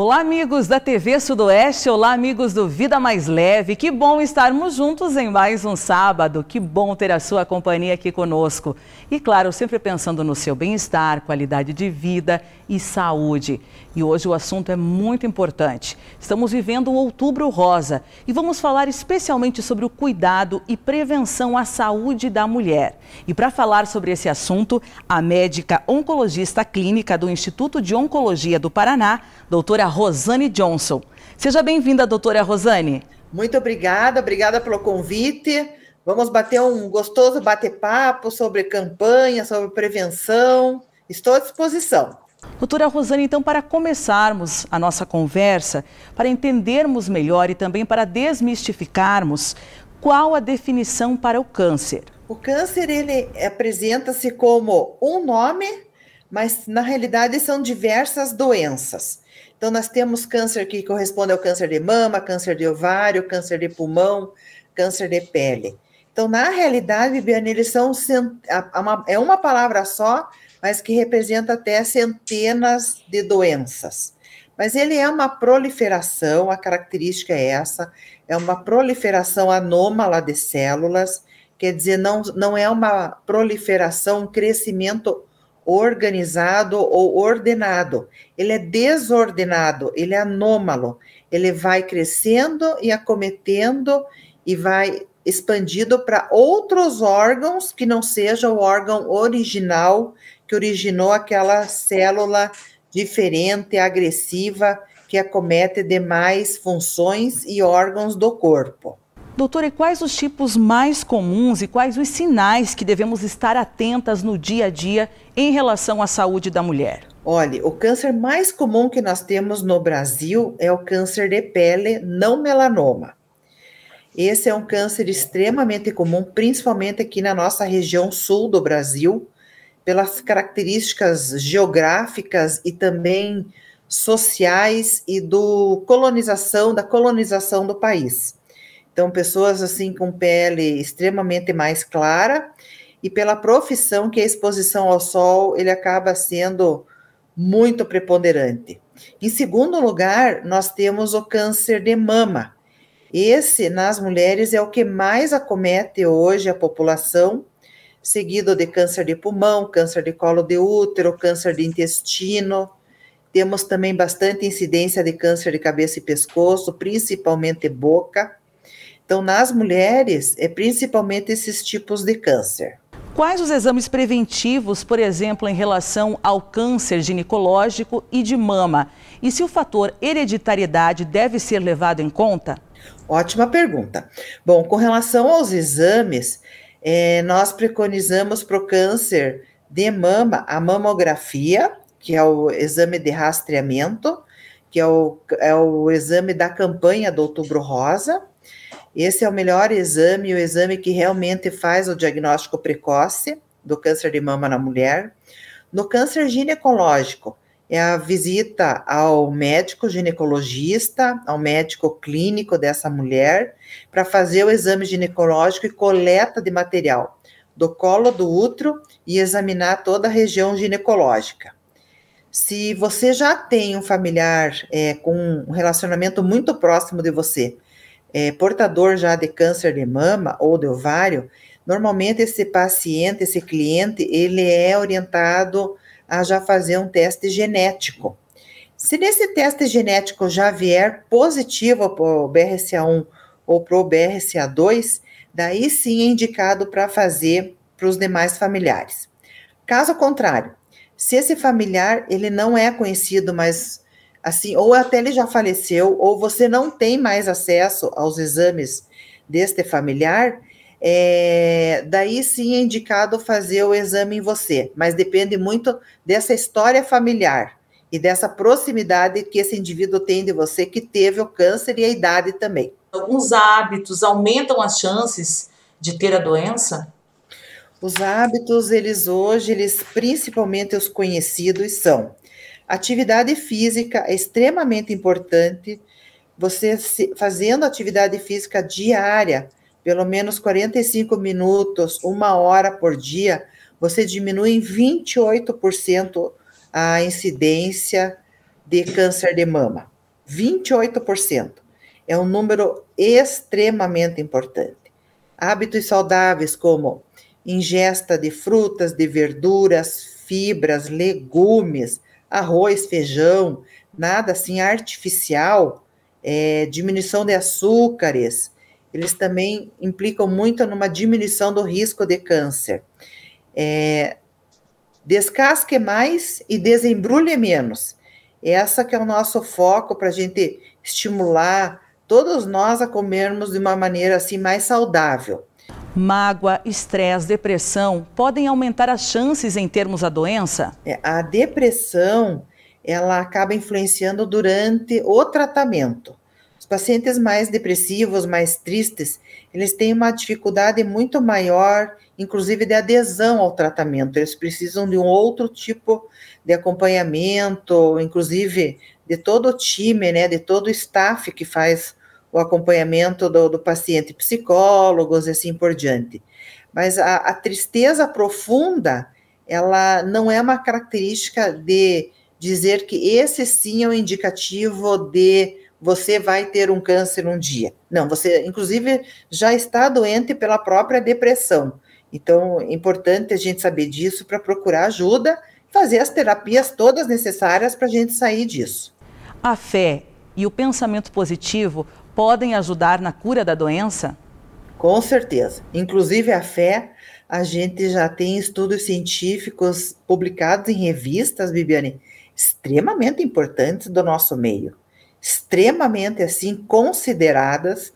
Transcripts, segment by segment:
Olá, amigos da TV Sudoeste, olá, amigos do Vida Mais Leve. Que bom estarmos juntos em mais um sábado, que bom ter a sua companhia aqui conosco. E claro, sempre pensando no seu bem-estar, qualidade de vida e saúde. E hoje o assunto é muito importante. Estamos vivendo o Outubro Rosa e vamos falar especialmente sobre o cuidado e prevenção à saúde da mulher. E para falar sobre esse assunto, a médica oncologista clínica do Instituto de Oncologia do Paraná, doutora Rosane Johnson. Seja bem-vinda, doutora Rosane. Muito obrigada, obrigada pelo convite. Vamos bater um gostoso bate-papo sobre campanha, sobre prevenção. Estou à disposição. Doutora Rosane, então, para começarmos a nossa conversa, para entendermos melhor e também para desmistificarmos, qual a definição para o câncer? O câncer, ele apresenta-se como um nome, mas na realidade são diversas doenças. Então, nós temos câncer que corresponde ao câncer de mama, câncer de ovário, câncer de pulmão, câncer de pele. Então, na realidade, Bibiane, eles são é uma palavra só, mas que representa até centenas de doenças. Mas ele é uma proliferação, a característica é essa, é uma proliferação anômala de células, quer dizer, não, não é uma proliferação, um crescimento organizado ou ordenado. Ele é desordenado, ele é anômalo. Ele vai crescendo e acometendo e vai expandido para outros órgãos que não seja o órgão original que originou aquela célula diferente, agressiva, que acomete demais funções e órgãos do corpo. Doutora, e quais os tipos mais comuns e quais os sinais que devemos estar atentas no dia a dia em relação à saúde da mulher? Olha, o câncer mais comum que nós temos no Brasil é o câncer de pele não melanoma. Esse é um câncer extremamente comum, principalmente aqui na nossa região sul do Brasil, pelas características geográficas e também sociais e do colonização da colonização do país. Então, pessoas assim com pele extremamente mais clara e pela profissão que a exposição ao sol ele acaba sendo muito preponderante. Em segundo lugar, nós temos o câncer de mama. Esse nas mulheres é o que mais acomete hoje a população, seguido de câncer de pulmão, câncer de colo de útero, câncer de intestino. Temos também bastante incidência de câncer de cabeça e pescoço, principalmente boca. Então, nas mulheres, é principalmente esses tipos de câncer. Quais os exames preventivos, por exemplo, em relação ao câncer ginecológico e de mama? E se o fator hereditariedade deve ser levado em conta? Ótima pergunta. Bom, com relação aos exames, é, nós preconizamos para o câncer de mama a mamografia, que é o exame de rastreamento, que é o, é o exame da campanha do Outubro Rosa, esse é o melhor exame, o exame que realmente faz o diagnóstico precoce do câncer de mama na mulher. No câncer ginecológico, é a visita ao médico ginecologista, ao médico clínico dessa mulher, para fazer o exame ginecológico e coleta de material do colo do útero e examinar toda a região ginecológica. Se você já tem um familiar é, com um relacionamento muito próximo de você, é, portador já de câncer de mama ou de ovário, normalmente esse paciente, esse cliente, ele é orientado a já fazer um teste genético. Se nesse teste genético já vier positivo para o BRCA1 ou para o BRCA2, daí sim é indicado para fazer para os demais familiares. Caso contrário, se esse familiar ele não é conhecido, mas assim, ou até ele já faleceu, ou você não tem mais acesso aos exames deste familiar, é, daí sim é indicado fazer o exame em você, mas depende muito dessa história familiar e dessa proximidade que esse indivíduo tem de você que teve o câncer e a idade também. Alguns hábitos aumentam as chances de ter a doença? Os hábitos, eles hoje, eles principalmente os conhecidos são Atividade física é extremamente importante. Você se, fazendo atividade física diária, pelo menos 45 minutos, uma hora por dia, você diminui em 28% a incidência de câncer de mama. 28%. É um número extremamente importante. Hábitos saudáveis como ingesta de frutas, de verduras, fibras, legumes, arroz, feijão, nada assim artificial, é, diminuição de açúcares, eles também implicam muito numa diminuição do risco de câncer. É, descasque mais e desembrulhe menos. Essa que é o nosso foco para a gente estimular todos nós a comermos de uma maneira assim mais saudável. Mágoa, estresse, depressão podem aumentar as chances em termos da doença? É, a depressão, ela acaba influenciando durante o tratamento. Os pacientes mais depressivos, mais tristes, eles têm uma dificuldade muito maior, inclusive de adesão ao tratamento. Eles precisam de um outro tipo de acompanhamento, inclusive de todo o time, né, de todo o staff que faz o acompanhamento do, do paciente, psicólogos e assim por diante. Mas a, a, tristeza profunda, ela não é uma característica de dizer que esse sim é um indicativo de você vai ter um câncer um dia. Não, você, inclusive, já está doente pela própria depressão. Então, é importante a gente saber disso para procurar ajuda, fazer as terapias todas necessárias para a gente sair disso. A fé e o pensamento positivo podem ajudar na cura da doença? Com certeza. Inclusive a fé, a gente já tem estudos científicos publicados em revistas, Bibiane, extremamente importantes do nosso meio, extremamente assim consideradas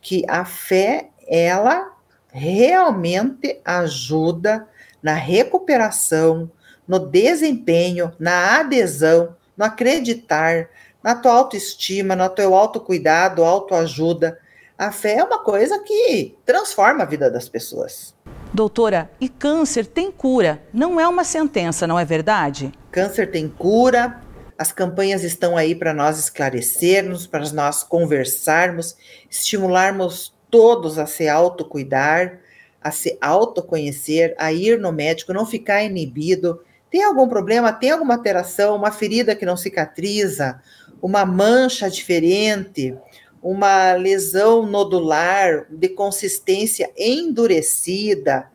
que a fé ela realmente ajuda na recuperação, no desempenho, na adesão, no acreditar, na tua autoestima, no teu autocuidado, autoajuda. A fé é uma coisa que transforma a vida das pessoas. Doutora, e câncer tem cura? Não é uma sentença, não é verdade? Câncer tem cura. As campanhas estão aí para nós esclarecermos, para nós conversarmos, estimularmos todos a se autocuidar, a se autoconhecer, a ir no médico, não ficar inibido. Tem algum problema? Tem alguma alteração? Uma ferida que não cicatriza? uma mancha diferente, uma lesão nodular de consistência endurecida,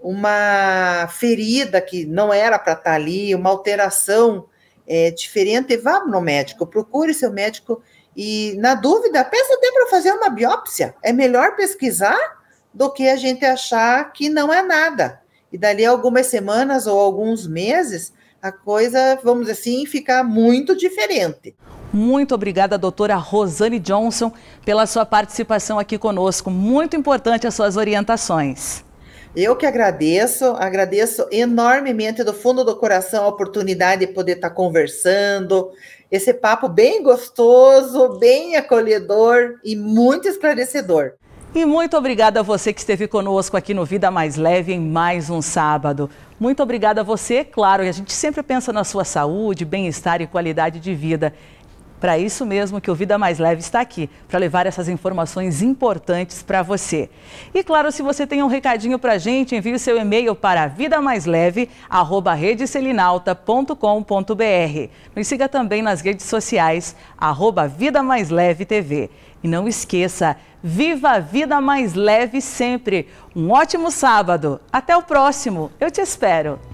uma ferida que não era para estar tá ali, uma alteração é, diferente, vá no médico, procure seu médico e, na dúvida, peça até para fazer uma biópsia. É melhor pesquisar do que a gente achar que não é nada. E dali algumas semanas ou alguns meses, a coisa, vamos dizer assim, fica muito diferente. Muito obrigada, doutora Rosane Johnson, pela sua participação aqui conosco. Muito importante as suas orientações. Eu que agradeço, agradeço enormemente do fundo do coração a oportunidade de poder estar conversando. Esse papo bem gostoso, bem acolhedor e muito esclarecedor. E muito obrigada a você que esteve conosco aqui no Vida Mais Leve em mais um sábado. Muito obrigada a você, claro, E a gente sempre pensa na sua saúde, bem-estar e qualidade de vida. Para isso mesmo que o Vida Mais Leve está aqui, para levar essas informações importantes para você. E claro, se você tem um recadinho para a gente, envie o seu e-mail para vidamaisleve@redeselinalta.com.br. Nos siga também nas redes sociais arroba Vida Mais Leve TV. E não esqueça, viva a vida mais leve sempre. Um ótimo sábado. Até o próximo. Eu te espero.